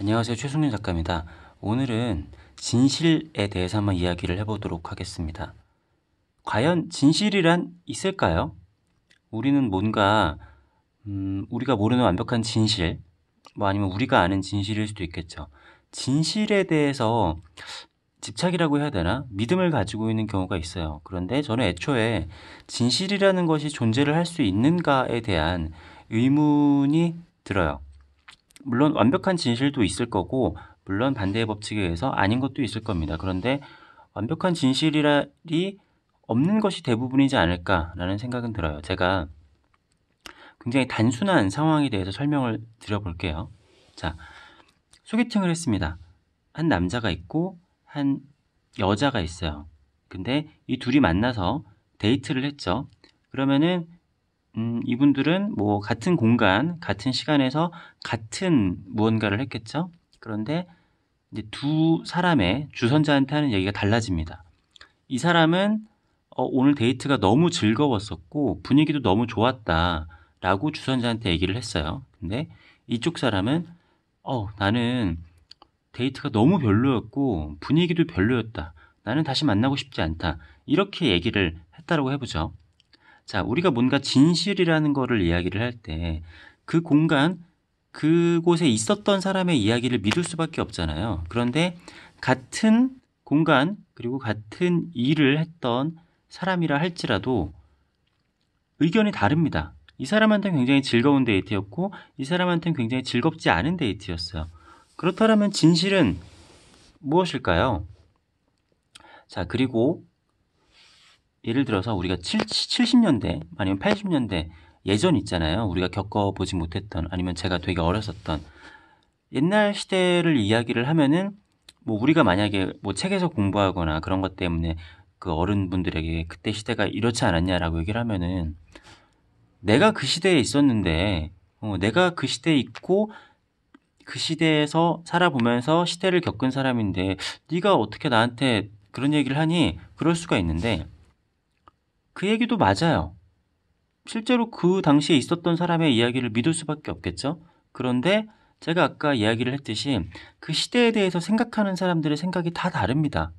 안녕하세요. 최승윤 작가입니다. 오늘은 진실에 대해서 한번 이야기를 해보도록 하겠습니다. 과연 진실이란 있을까요? 우리는 뭔가, 음, 우리가 모르는 완벽한 진실, 뭐 아니면 우리가 아는 진실일 수도 있겠죠. 진실에 대해서 집착이라고 해야 되나? 믿음을 가지고 있는 경우가 있어요. 그런데 저는 애초에 진실이라는 것이 존재를 할 수 있는가에 대한 의문이 들어요. 물론 완벽한 진실도 있을 거고 물론 반대의 법칙에 의해서 아닌 것도 있을 겁니다. 그런데 완벽한 진실이 없는 것이 대부분이지 않을까라는 생각은 들어요. 제가 굉장히 단순한 상황에 대해서 설명을 드려볼게요. 자, 소개팅을 했습니다. 한 남자가 있고 한 여자가 있어요. 근데 이 둘이 만나서 데이트를 했죠. 그러면은 음, 이분들은 뭐 같은 공간, 같은 시간에서 같은 무언가를 했겠죠. 그런데 두 사람의 주선자한테 하는 얘기가 달라집니다. 이 사람은 어, 오늘 데이트가 너무 즐거웠었고 분위기도 너무 좋았다라고 주선자한테 얘기를 했어요. 근데 이쪽 사람은 어, 나는 데이트가 너무 별로였고 분위기도 별로였다. 나는 다시 만나고 싶지 않다. 이렇게 얘기를 했다라고 해보죠. 자, 우리가 뭔가 진실이라는 거를 이야기를 할 때 그 공간, 그곳에 있었던 사람의 이야기를 믿을 수밖에 없잖아요. 그런데 같은 공간, 그리고 같은 일을 했던 사람이라 할지라도 의견이 다릅니다. 이 사람한테는 굉장히 즐거운 데이트였고 이 사람한테는 굉장히 즐겁지 않은 데이트였어요. 그렇다면 진실은 무엇일까요? 자, 그리고 예를 들어서 우리가 7, 70년대 아니면 80년대 예전 있잖아요. 우리가 겪어보지 못했던 아니면 제가 되게 어렸었던 옛날 시대를 이야기를 하면은 뭐 우리가 만약에 뭐 책에서 공부하거나 그런 것 때문에 그 어른분들에게 그때 시대가 이렇지 않았냐라고 얘기를 하면은 내가 그 시대에 있었는데 어, 내가 그 시대에 있고 그 시대에서 살아보면서 시대를 겪은 사람인데 네가 어떻게 나한테 그런 얘기를 하니 그럴 수가 있는데 그 얘기도 맞아요. 실제로 그 당시에 있었던 사람의 이야기를 믿을 수밖에 없겠죠. 그런데 제가 아까 이야기를 했듯이 그 시대에 대해서 생각하는 사람들의 생각이 다 다릅니다.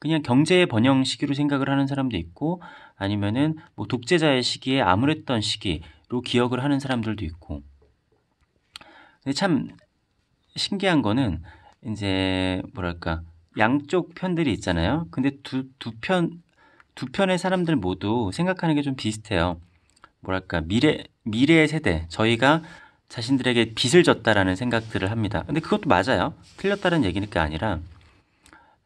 그냥 경제의 번영 시기로 생각을 하는 사람도 있고 아니면은 뭐 독재자의 시기에 암울했던 시기로 기억을 하는 사람들도 있고 근데 참 신기한 거는 이제 뭐랄까 양쪽 편들이 있잖아요. 근데 두두편 두 편의 사람들 모두 생각하는 게 좀 비슷해요. 뭐랄까 미래 미래의 세대 저희가 자신들에게 빚을 졌다라는 생각들을 합니다. 근데 그것도 맞아요. 틀렸다는 얘기는 게 아니라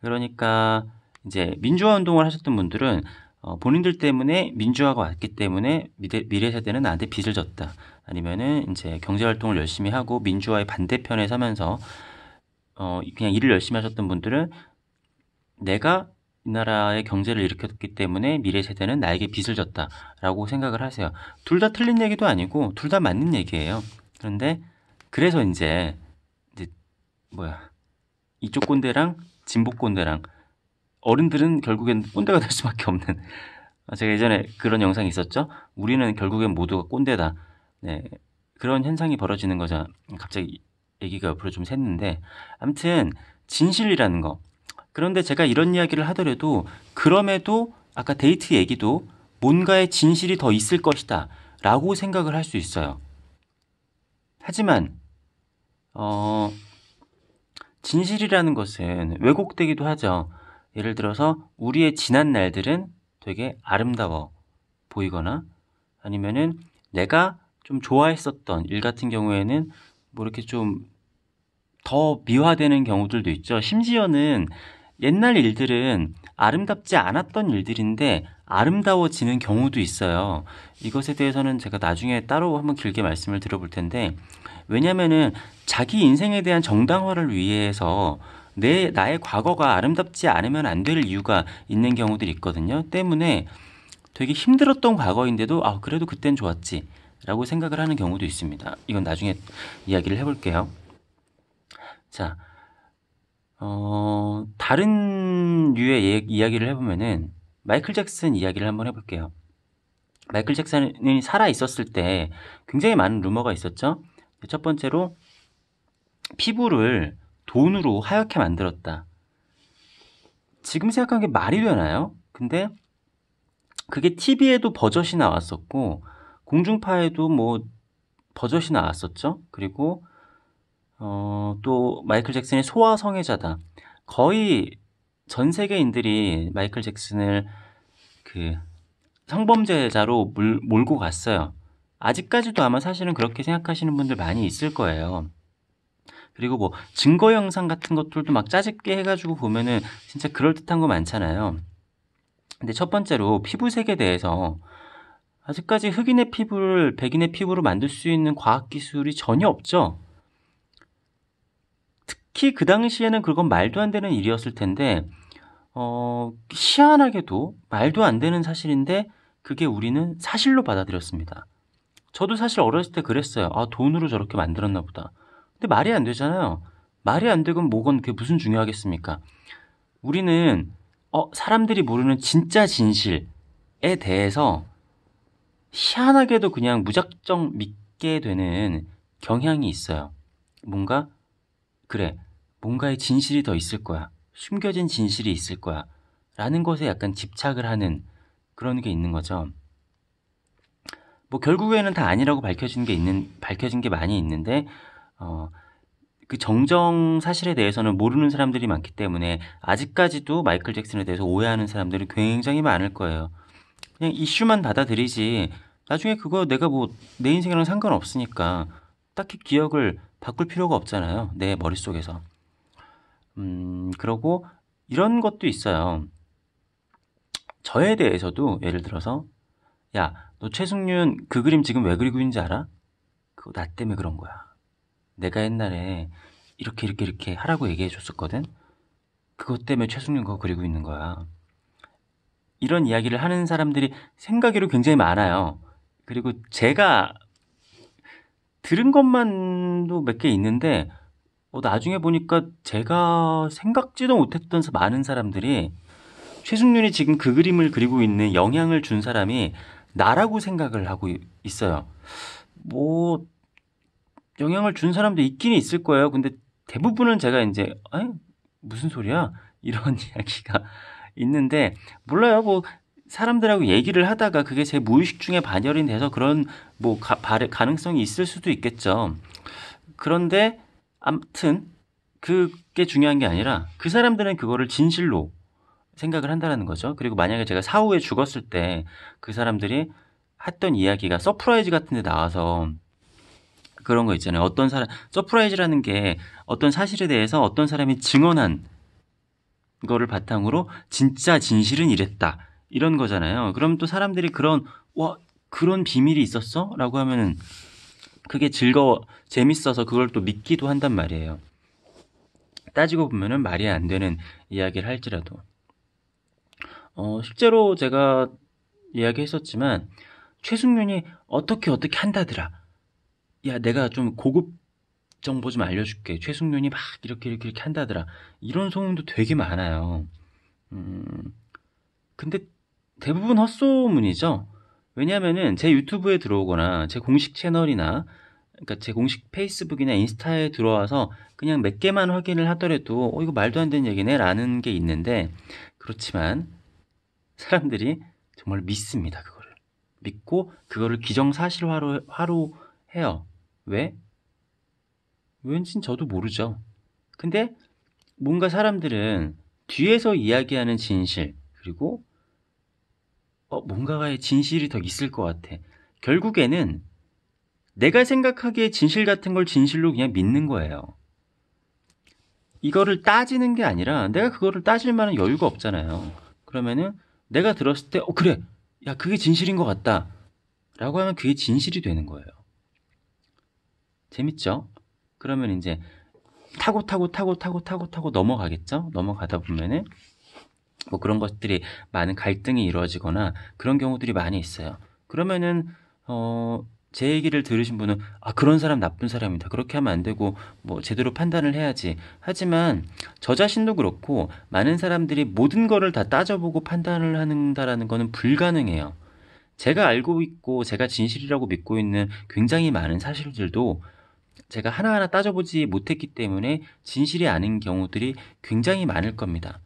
그러니까 이제 민주화 운동을 하셨던 분들은 어, 본인들 때문에 민주화가 왔기 때문에 미래, 미래 세대는 나한테 빚을 졌다. 아니면은 이제 경제 활동을 열심히 하고 민주화의 반대편에 서면서 어, 그냥 일을 열심히 하셨던 분들은 내가 이 나라의 경제를 일으켰기 때문에 미래 세대는 나에게 빚을 졌다라고 생각을 하세요. 둘 다 틀린 얘기도 아니고 둘 다 맞는 얘기예요. 그런데 그래서 이제 이제 뭐야 이쪽 꼰대랑 진보 꼰대랑 어른들은 결국엔 꼰대가 될 수밖에 없는 아, 제가 예전에 그런 영상이 있었죠. 우리는 결국엔 모두가 꼰대다. 네. 그런 현상이 벌어지는 거죠. 갑자기 얘기가 옆으로 좀 샜는데 아무튼 진실이라는 거 그런데 제가 이런 이야기를 하더라도 그럼에도 아까 데이트 얘기도 뭔가의 진실이 더 있을 것이다 라고 생각을 할 수 있어요. 하지만, 어, 진실이라는 것은 왜곡되기도 하죠. 예를 들어서 우리의 지난 날들은 되게 아름다워 보이거나 아니면은 내가 좀 좋아했었던 일 같은 경우에는 뭐 이렇게 좀 더 미화되는 경우들도 있죠. 심지어는 옛날 일들은 아름답지 않았던 일들인데 아름다워지는 경우도 있어요. 이것에 대해서는 제가 나중에 따로 한번 길게 말씀을 드려볼 텐데 왜냐면은 자기 인생에 대한 정당화를 위해서 내 나의 과거가 아름답지 않으면 안 될 이유가 있는 경우들이 있거든요. 때문에 되게 힘들었던 과거인데도 아 그래도 그땐 좋았지 라고 생각을 하는 경우도 있습니다. 이건 나중에 이야기를 해볼게요. 자, 어, 다른 류의 예, 이야기를 해보면은 마이클 잭슨 이야기를 한번 해볼게요. 마이클 잭슨이 살아 있었을 때 굉장히 많은 루머가 있었죠. 첫 번째로 피부를 돈으로 하얗게 만들었다. 지금 생각한 게 말이 되나요? 근데 그게 TV에도 버젓이 나왔었고 공중파에도 뭐 버젓이 나왔었죠. 그리고 어, 또 마이클 잭슨이 소아 성애자다. 거의 전 세계인들이 마이클 잭슨을 그 성범죄자로 물, 몰고 갔어요. 아직까지도 아마 사실은 그렇게 생각하시는 분들 많이 있을 거예요. 그리고 뭐 증거 영상 같은 것들도 막 짜집게 해가지고 보면은 진짜 그럴듯한 거 많잖아요. 근데 첫 번째로 피부색에 대해서 아직까지 흑인의 피부를 백인의 피부로 만들 수 있는 과학 기술이 전혀 없죠. 특히 그 당시에는 그건 말도 안 되는 일이었을 텐데 어, 희한하게도 말도 안 되는 사실인데 그게 우리는 사실로 받아들였습니다. 저도 사실 어렸을 때 그랬어요. 아, 돈으로 저렇게 만들었나 보다. 근데 말이 안 되잖아요. 말이 안 되건 뭐건 그게 무슨 중요하겠습니까? 우리는 어, 사람들이 모르는 진짜 진실에 대해서 희한하게도 그냥 무작정 믿게 되는 경향이 있어요. 뭔가 그래. 뭔가의 진실이 더 있을 거야. 숨겨진 진실이 있을 거야. 라는 것에 약간 집착을 하는 그런 게 있는 거죠. 뭐 결국에는 다 아니라고 밝혀진 게 있는 밝혀진 게 많이 있는데 어, 그 정정 사실에 대해서는 모르는 사람들이 많기 때문에 아직까지도 마이클 잭슨에 대해서 오해하는 사람들이 굉장히 많을 거예요. 그냥 이슈만 받아들이지 나중에 그거 내가 뭐 내 인생이랑 상관없으니까 딱히 기억을 바꿀 필요가 없잖아요. 내 머릿속에서. 음, 그리고 이런 것도 있어요. 저에 대해서도 예를 들어서 야, 너 최승윤 그 그림 지금 왜 그리고 있는지 알아? 그거 나 때문에 그런 거야. 내가 옛날에 이렇게 이렇게 이렇게 하라고 얘기해 줬었거든. 그것 때문에 최승윤 그거 그리고 있는 거야. 이런 이야기를 하는 사람들이 생각으로 굉장히 많아요. 그리고 제가 들은 것만도 몇 개 있는데 어, 나중에 보니까 제가 생각지도 못했던 많은 사람들이 최승윤이 지금 그 그림을 그리고 있는 영향을 준 사람이 나라고 생각을 하고 있어요. 뭐 영향을 준 사람도 있긴 있을 거예요. 근데 대부분은 제가 이제 에? 무슨 소리야 이런 이야기가 있는데 몰라요. 뭐 사람들하고 얘기를 하다가 그게 제 무의식 중에 반열이 돼서 그런 뭐 가, 가능성이 있을 수도 있겠죠. 그런데 아무튼 그게 중요한 게 아니라 그 사람들은 그거를 진실로 생각을 한다라는 거죠. 그리고 만약에 제가 사후에 죽었을 때 그 사람들이 했던 이야기가 서프라이즈 같은 데 나와서 그런 거 있잖아요. 어떤 사람 서프라이즈라는 게 어떤 사실에 대해서 어떤 사람이 증언한 거를 바탕으로 진짜 진실은 이랬다. 이런 거잖아요. 그럼 또 사람들이 그런 와 그런 비밀이 있었어라고 하면은 그게 즐거워, 재밌어서 그걸 또 믿기도 한단 말이에요. 따지고 보면은 말이 안 되는 이야기를 할지라도. 어, 실제로 제가 이야기했었지만, 최승윤이 어떻게 어떻게 한다더라. 야, 내가 좀 고급 정보 좀 알려줄게. 최승윤이 막 이렇게 이렇게 이렇게 한다더라. 이런 소문도 되게 많아요. 음, 근데 대부분 헛소문이죠. 왜냐면은 제 유튜브에 들어오거나 제 공식 채널이나 그러니까 제 공식 페이스북이나 인스타에 들어와서 그냥 몇 개만 확인을 하더라도 어 이거 말도 안 되는 얘기네 라는 게 있는데 그렇지만 사람들이 정말 믿습니다 그거를 믿고 그거를 기정사실화로 화로 해요 왜? 왠진 저도 모르죠 근데 뭔가 사람들은 뒤에서 이야기하는 진실 그리고 어, 뭔가의 진실이 더 있을 것 같아. 결국에는 내가 생각하기에 진실 같은 걸 진실로 그냥 믿는 거예요. 이거를 따지는 게 아니라 내가 그거를 따질 만한 여유가 없잖아요. 그러면은 내가 들었을 때, 어, 그래. 야, 그게 진실인 것 같다. 라고 하면 그게 진실이 되는 거예요. 재밌죠? 그러면 이제 타고 타고 타고 타고 타고 타고 넘어가겠죠? 넘어가다 보면은 뭐 그런 것들이 많은 갈등이 이루어지거나 그런 경우들이 많이 있어요. 그러면은 어, 제 얘기를 들으신 분은 아 그런 사람 나쁜 사람이다 그렇게 하면 안 되고 뭐 제대로 판단을 해야지 하지만 저 자신도 그렇고 많은 사람들이 모든 거를 다 따져보고 판단을 하는다라는 거는 불가능해요 제가 알고 있고 제가 진실이라고 믿고 있는 굉장히 많은 사실들도 제가 하나하나 따져보지 못했기 때문에 진실이 아닌 경우들이 굉장히 많을 겁니다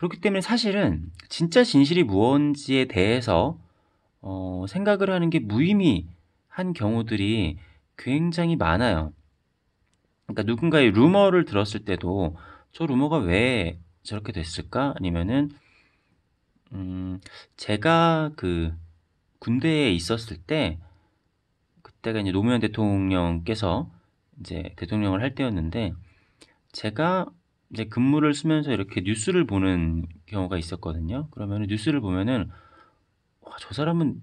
그렇기 때문에 사실은 진짜 진실이 무언지에 대해서 어, 생각을 하는 게 무의미한 경우들이 굉장히 많아요. 그러니까 누군가의 루머를 들었을 때도 저 루머가 왜 저렇게 됐을까? 아니면은 음, 제가 그 군대에 있었을 때 그때가 이제 노무현 대통령께서 이제 대통령을 할 때였는데 제가 이제 근무를 쓰면서 이렇게 뉴스를 보는 경우가 있었거든요. 그러면 뉴스를 보면은 와, 저 사람은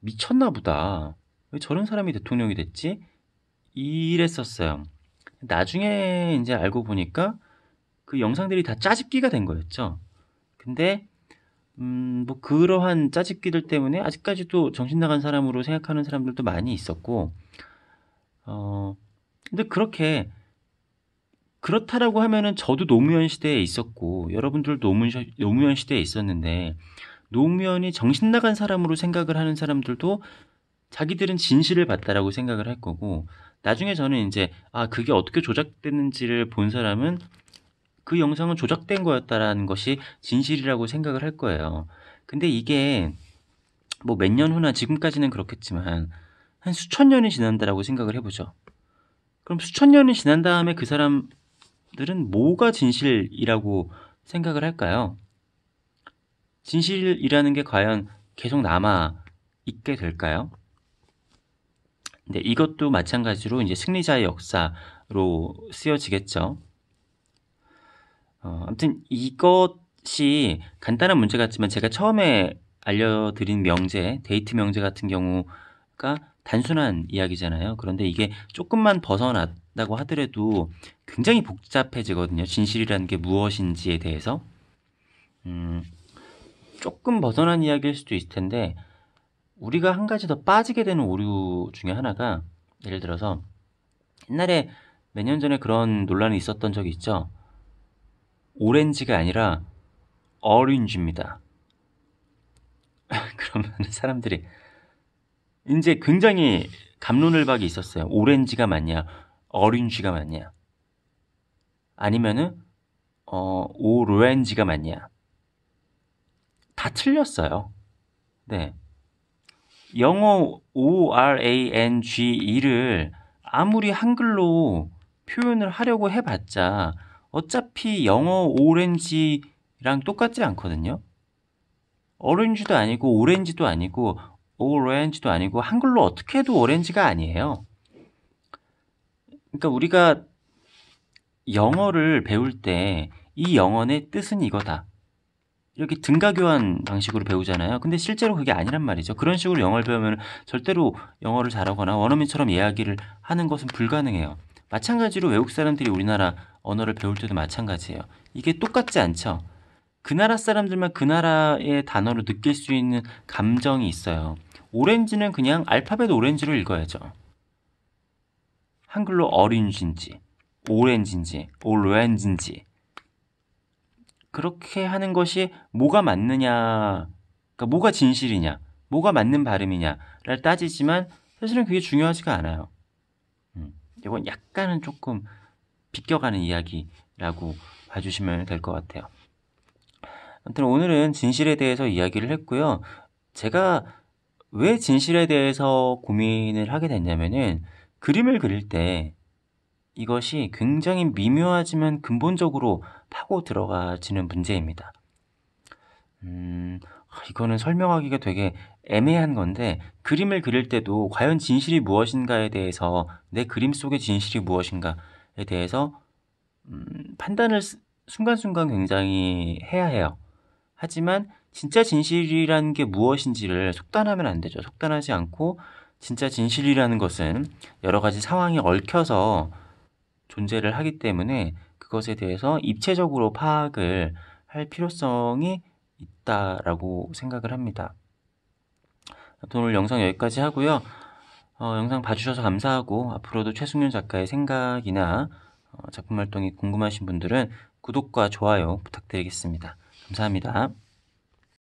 미쳤나 보다. 왜 저런 사람이 대통령이 됐지? 이랬었어요. 나중에 이제 알고 보니까 그 영상들이 다 짜집기가 된 거였죠. 근데 음, 뭐 그러한 짜집기들 때문에 아직까지도 정신 나간 사람으로 생각하는 사람들도 많이 있었고 어 근데 그렇게 그렇다라고 하면은 저도 노무현 시대에 있었고 여러분들도 노무현 시대에 있었는데 노무현이 정신 나간 사람으로 생각을 하는 사람들도 자기들은 진실을 봤다라고 생각을 할 거고 나중에 저는 이제 아 그게 어떻게 조작됐는지를 본 사람은 그 영상은 조작된 거였다라는 것이 진실이라고 생각을 할 거예요. 근데 이게 뭐 몇 년 후나 지금까지는 그렇겠지만 한 수천 년이 지난다라고 생각을 해보죠. 그럼 수천 년이 지난 다음에 그 사람 사람들은 뭐가 진실이라고 생각을 할까요? 진실이라는 게 과연 계속 남아 있게 될까요? 근 네, 이것도 마찬가지로 이제 승리자의 역사로 쓰여지겠죠. 어, 아무튼 이것이 간단한 문제 같지만 제가 처음에 알려드린 명제, 데이트 명제 같은 경우가 단순한 이야기잖아요. 그런데 이게 조금만 벗어났 다고 하더라도 굉장히 복잡해지거든요. 진실이라는 게 무엇인지에 대해서. 음, 조금 벗어난 이야기일 수도 있을 텐데, 우리가 한 가지 더 빠지게 되는 오류 중에 하나가, 예를 들어서, 옛날에 몇 년 전에 그런 논란이 있었던 적이 있죠. 오렌지가 아니라, 어린지입니다. 그러면 사람들이, 이제 굉장히 감론을 박이 있었어요. 오렌지가 맞냐, 어린 쥐가 맞냐? 아니면은 어, 오엔지가 맞냐? 다 틀렸어요. 네. 영어 O R A N G E를 아무리 한글로 표현을 하려고 해봤자 어차피 영어 오렌지랑 똑같지 않거든요. 오렌지도 아니고 오렌지도 아니고 오렌지도 아니고 한글로 어떻게 해도 오렌지가 아니에요. 그러니까 우리가 영어를 배울 때 이 영어의 뜻은 이거다. 이렇게 등가교환 방식으로 배우잖아요. 근데 실제로 그게 아니란 말이죠. 그런 식으로 영어를 배우면 절대로 영어를 잘하거나 원어민처럼 이야기를 하는 것은 불가능해요. 마찬가지로 외국 사람들이 우리나라 언어를 배울 때도 마찬가지예요. 이게 똑같지 않죠. 그 나라 사람들만 그 나라의 단어로 느낄 수 있는 감정이 있어요. 오렌지는 그냥 알파벳 오렌지로 읽어야죠. 한글로 어린지인지 오렌지인지 오렌지인지 그렇게 하는 것이 뭐가 맞느냐 그러니까 뭐가 진실이냐 뭐가 맞는 발음이냐를 따지지만 사실은 그게 중요하지가 않아요 음, 이건 약간은 조금 비껴가는 이야기라고 봐주시면 될 것 같아요 아무튼 오늘은 진실에 대해서 이야기를 했고요 제가 왜 진실에 대해서 고민을 하게 됐냐면은 그림을 그릴 때 이것이 굉장히 미묘하지만 근본적으로 파고 들어가지는 문제입니다. 음, 아, 이거는 설명하기가 되게 애매한 건데 그림을 그릴 때도 과연 진실이 무엇인가에 대해서 내 그림 속의 진실이 무엇인가에 대해서 음, 판단을 순간순간 굉장히 해야 해요. 하지만 진짜 진실이라게 무엇인지를 속단하면 안 되죠. 속단하지 않고 진짜 진실이라는 것은 여러 가지 상황이 얽혀서 존재를 하기 때문에 그것에 대해서 입체적으로 파악을 할 필요성이 있다라고 생각을 합니다. 오늘 영상 여기까지 하고요. 어, 영상 봐주셔서 감사하고 앞으로도 최승윤 작가의 생각이나 어, 작품 활동이 궁금하신 분들은 구독과 좋아요 부탁드리겠습니다. 감사합니다.